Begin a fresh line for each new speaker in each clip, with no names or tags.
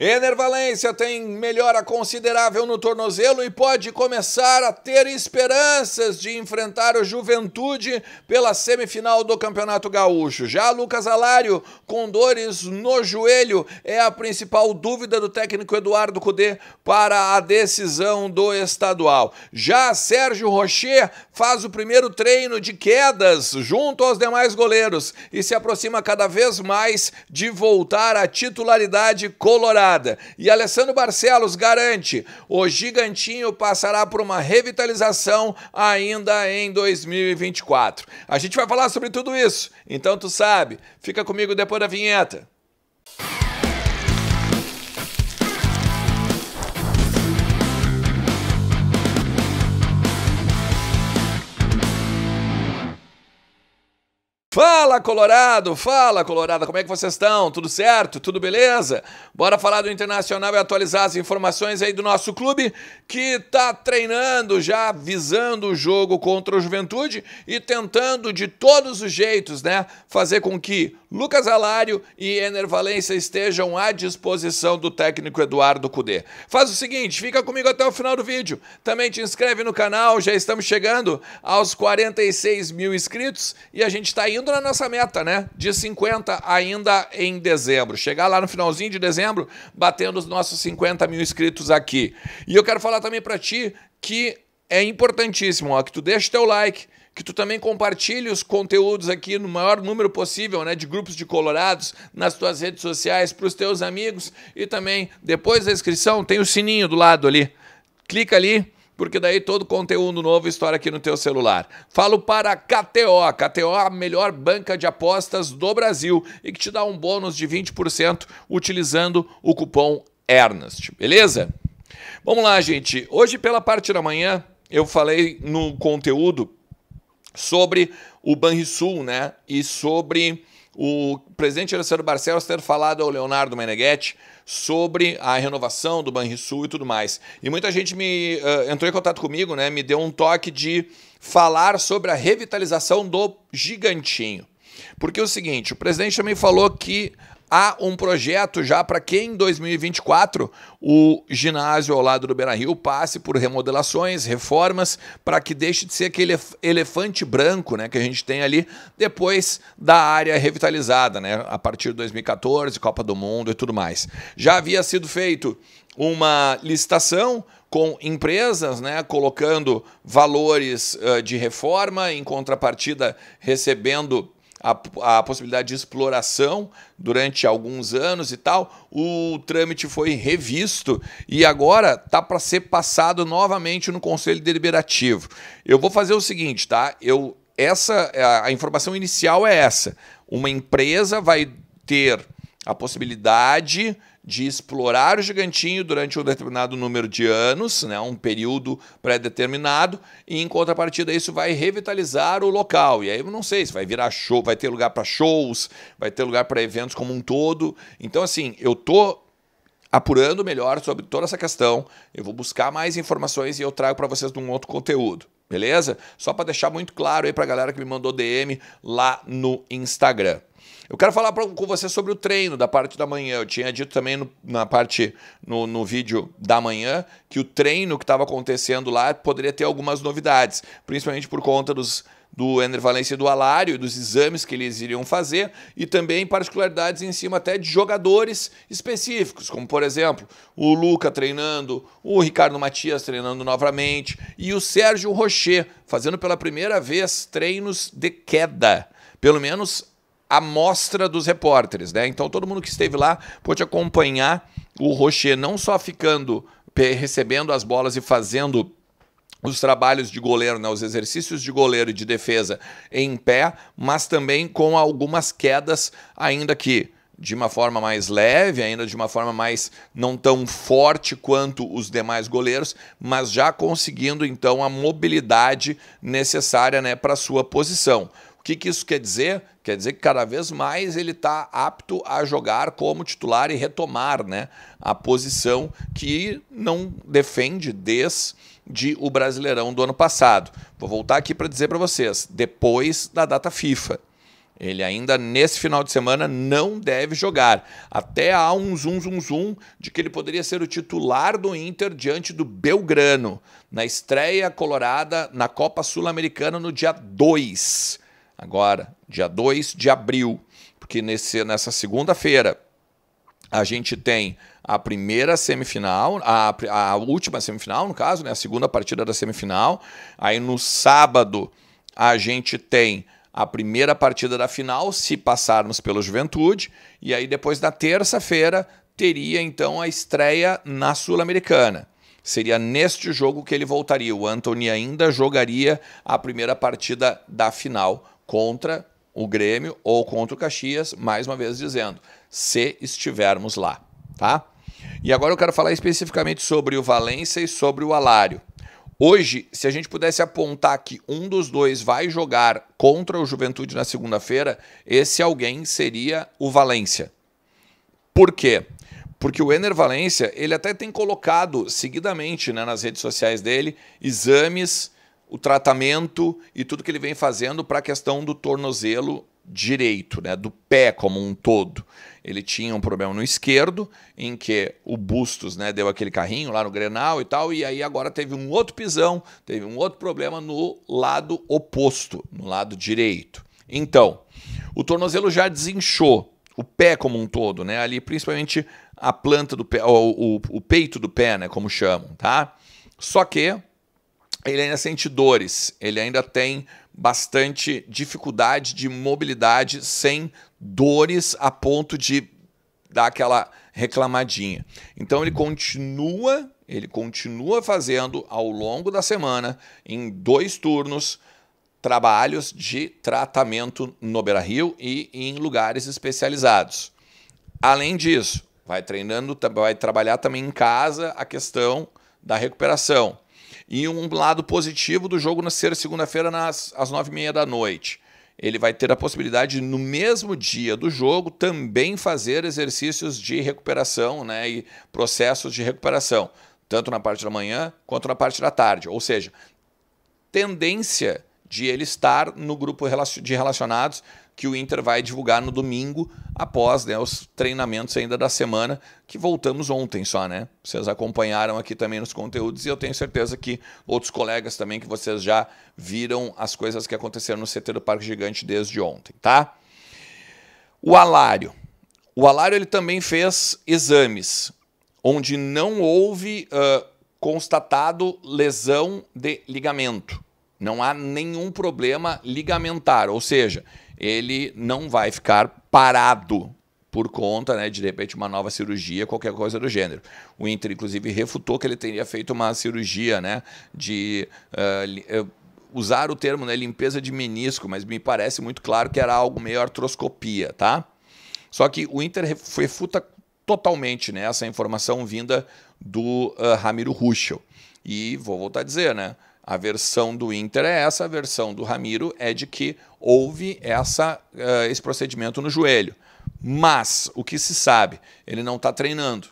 Ener Valência tem melhora considerável no tornozelo e pode começar a ter esperanças de enfrentar o Juventude pela semifinal do Campeonato Gaúcho. Já Lucas Alário, com dores no joelho, é a principal dúvida do técnico Eduardo Cudê para a decisão do estadual. Já Sérgio Rocher faz o primeiro treino de quedas junto aos demais goleiros e se aproxima cada vez mais de voltar à titularidade colorada. E Alessandro Barcelos garante: o Gigantinho passará por uma revitalização ainda em 2024. A gente vai falar sobre tudo isso, então tu sabe. Fica comigo depois da vinheta. Fala Colorado, fala Colorado, como é que vocês estão? Tudo certo? Tudo beleza? Bora falar do Internacional e atualizar as informações aí do nosso clube que tá treinando já visando o jogo contra o Juventude e tentando de todos os jeitos, né, fazer com que Lucas Alário e Ener Valência estejam à disposição do técnico Eduardo Cudê. Faz o seguinte, fica comigo até o final do vídeo. Também te inscreve no canal, já estamos chegando aos 46 mil inscritos e a gente está indo na nossa meta, né? De 50 ainda em dezembro. Chegar lá no finalzinho de dezembro, batendo os nossos 50 mil inscritos aqui. E eu quero falar também para ti que é importantíssimo ó, que tu deixe teu like, que tu também compartilhe os conteúdos aqui no maior número possível, né, de grupos de colorados nas tuas redes sociais para os teus amigos e também depois da inscrição tem o sininho do lado ali. Clica ali porque daí todo conteúdo novo estoura aqui no teu celular. Falo para a KTO. A KTO é a melhor banca de apostas do Brasil e que te dá um bônus de 20% utilizando o cupom Ernest, beleza? Vamos lá, gente. Hoje pela parte da manhã eu falei no conteúdo sobre o Banrisul, né? E sobre o presidente Alessandro Barcelos ter falado ao Leonardo Meneghetti sobre a renovação do Banrisul e tudo mais. E muita gente me uh, entrou em contato comigo, né? Me deu um toque de falar sobre a revitalização do Gigantinho. Porque é o seguinte, o presidente também falou que há um projeto já para que em 2024 o ginásio ao lado do Beira Rio passe por remodelações, reformas, para que deixe de ser aquele elefante branco né, que a gente tem ali depois da área revitalizada, né, a partir de 2014, Copa do Mundo e tudo mais. Já havia sido feito uma licitação com empresas, né, colocando valores uh, de reforma, em contrapartida recebendo a, a possibilidade de exploração durante alguns anos e tal. O trâmite foi revisto e agora tá para ser passado novamente no Conselho Deliberativo. Eu vou fazer o seguinte, tá? Eu essa a informação inicial é essa. Uma empresa vai ter a possibilidade de explorar o gigantinho durante um determinado número de anos, né, um período pré-determinado, e em contrapartida isso vai revitalizar o local. E aí eu não sei se vai virar show, vai ter lugar para shows, vai ter lugar para eventos como um todo. Então assim, eu tô apurando melhor sobre toda essa questão. Eu vou buscar mais informações e eu trago para vocês num outro conteúdo beleza? Só para deixar muito claro aí para a galera que me mandou DM lá no Instagram. Eu quero falar pra, com você sobre o treino da parte da manhã. Eu tinha dito também no, na parte no, no vídeo da manhã que o treino que estava acontecendo lá poderia ter algumas novidades, principalmente por conta dos do Enervalência e do Alário, dos exames que eles iriam fazer, e também particularidades em cima até de jogadores específicos, como por exemplo o Luca treinando, o Ricardo Matias treinando novamente e o Sérgio Rocher fazendo pela primeira vez treinos de queda. Pelo menos a mostra dos repórteres, né? Então todo mundo que esteve lá pôde acompanhar o Rocher não só ficando recebendo as bolas e fazendo os trabalhos de goleiro, né, os exercícios de goleiro e de defesa em pé, mas também com algumas quedas, ainda que de uma forma mais leve, ainda de uma forma mais não tão forte quanto os demais goleiros, mas já conseguindo então a mobilidade necessária né, para sua posição. O que, que isso quer dizer? Quer dizer que cada vez mais ele está apto a jogar como titular e retomar né, a posição que não defende desde de o Brasileirão do ano passado. Vou voltar aqui para dizer para vocês, depois da data FIFA. Ele ainda nesse final de semana não deve jogar. Até há um zoom, zoom, zoom de que ele poderia ser o titular do Inter diante do Belgrano, na estreia colorada na Copa Sul-Americana no dia 2. Agora, dia 2 de abril. Porque nesse, nessa segunda-feira a gente tem a primeira semifinal, a, a última semifinal, no caso, né, a segunda partida da semifinal. Aí no sábado a gente tem a primeira partida da final, se passarmos pelo Juventude, e aí depois na terça-feira teria então a estreia na Sul-Americana. Seria neste jogo que ele voltaria. O Anthony ainda jogaria a primeira partida da final contra o Grêmio ou contra o Caxias, mais uma vez dizendo, se estivermos lá, tá? E agora eu quero falar especificamente sobre o Valência e sobre o Alário. Hoje, se a gente pudesse apontar que um dos dois vai jogar contra o Juventude na segunda-feira, esse alguém seria o Valência. Por quê? Porque o Ener Valência, ele até tem colocado seguidamente né, nas redes sociais dele exames, o tratamento e tudo que ele vem fazendo para a questão do tornozelo direito, né, do pé como um todo. Ele tinha um problema no esquerdo, em que o Bustos né, deu aquele carrinho lá no Grenal e tal, e aí agora teve um outro pisão, teve um outro problema no lado oposto, no lado direito. Então, o tornozelo já desinchou, o pé como um todo, né? Ali, principalmente a planta do pé, o, o, o peito do pé, né? Como chamam, tá? Só que ele ainda sente dores, ele ainda tem bastante dificuldade de mobilidade sem dores a ponto de dar aquela reclamadinha. Então ele continua, ele continua fazendo ao longo da semana em dois turnos trabalhos de tratamento no Beira Rio e em lugares especializados. Além disso, vai treinando, vai trabalhar também em casa a questão da recuperação e um lado positivo do jogo ser segunda-feira às nove e meia da noite. Ele vai ter a possibilidade, no mesmo dia do jogo, também fazer exercícios de recuperação né, e processos de recuperação, tanto na parte da manhã quanto na parte da tarde. Ou seja, tendência de ele estar no grupo de relacionados que o Inter vai divulgar no domingo, após né, os treinamentos ainda da semana, que voltamos ontem só, né? Vocês acompanharam aqui também nos conteúdos e eu tenho certeza que outros colegas também, que vocês já viram as coisas que aconteceram no CT do Parque Gigante desde ontem, tá? O Alário. O Alário ele também fez exames, onde não houve uh, constatado lesão de ligamento. Não há nenhum problema ligamentar, ou seja, ele não vai ficar parado por conta, né, de, de repente, uma nova cirurgia, qualquer coisa do gênero. O Inter, inclusive, refutou que ele teria feito uma cirurgia né, de. Uh, usar o termo né, limpeza de menisco, mas me parece muito claro que era algo meio artroscopia, tá? Só que o Inter refuta totalmente né, essa informação vinda do uh, Ramiro Ruschel. E vou voltar a dizer, né? A versão do Inter é essa, a versão do Ramiro é de que houve essa, uh, esse procedimento no joelho. Mas o que se sabe? Ele não está treinando.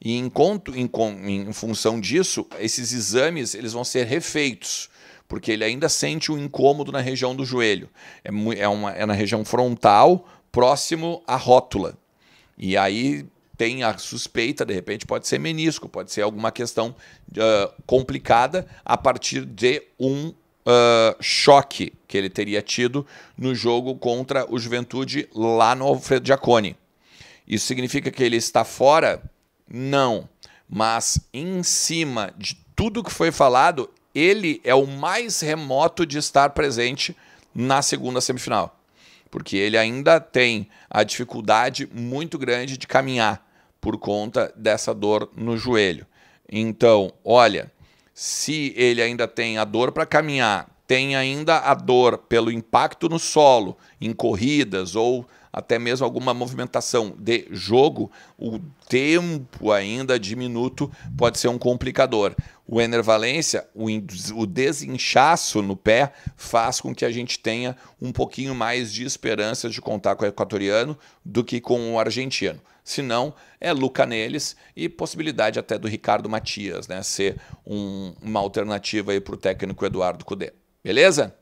E em, conto, em, em, função disso, esses exames eles vão ser refeitos, porque ele ainda sente o um incômodo na região do joelho. É, é, uma, é na região frontal, próximo à rótula. E aí tem a suspeita, de repente pode ser menisco, pode ser alguma questão uh, complicada a partir de um uh, choque que ele teria tido no jogo contra o Juventude lá no Alfredo Giacone. Isso significa que ele está fora? Não. Mas em cima de tudo que foi falado, ele é o mais remoto de estar presente na segunda semifinal porque ele ainda tem a dificuldade muito grande de caminhar por conta dessa dor no joelho. Então, olha, se ele ainda tem a dor para caminhar, tem ainda a dor pelo impacto no solo, em corridas ou até mesmo alguma movimentação de jogo, o tempo ainda diminuto pode ser um complicador. O enervalência, o, o desinchaço no pé, faz com que a gente tenha um pouquinho mais de esperança de contar com o equatoriano do que com o argentino. Se não, é Luca neles e possibilidade até do Ricardo Matias né, ser um, uma alternativa para o técnico Eduardo Cudê. Beleza?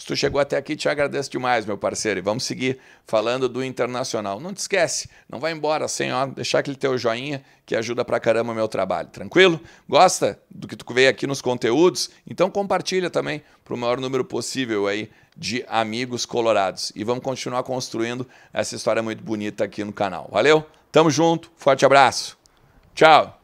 Se tu chegou até aqui, te agradeço demais, meu parceiro. E vamos seguir falando do internacional. Não te esquece, não vai embora sem ó, deixar aquele teu joinha que ajuda pra caramba o meu trabalho. Tranquilo? Gosta do que tu veio aqui nos conteúdos? Então compartilha também para o maior número possível aí de amigos colorados. E vamos continuar construindo essa história muito bonita aqui no canal. Valeu? Tamo junto, forte abraço. Tchau.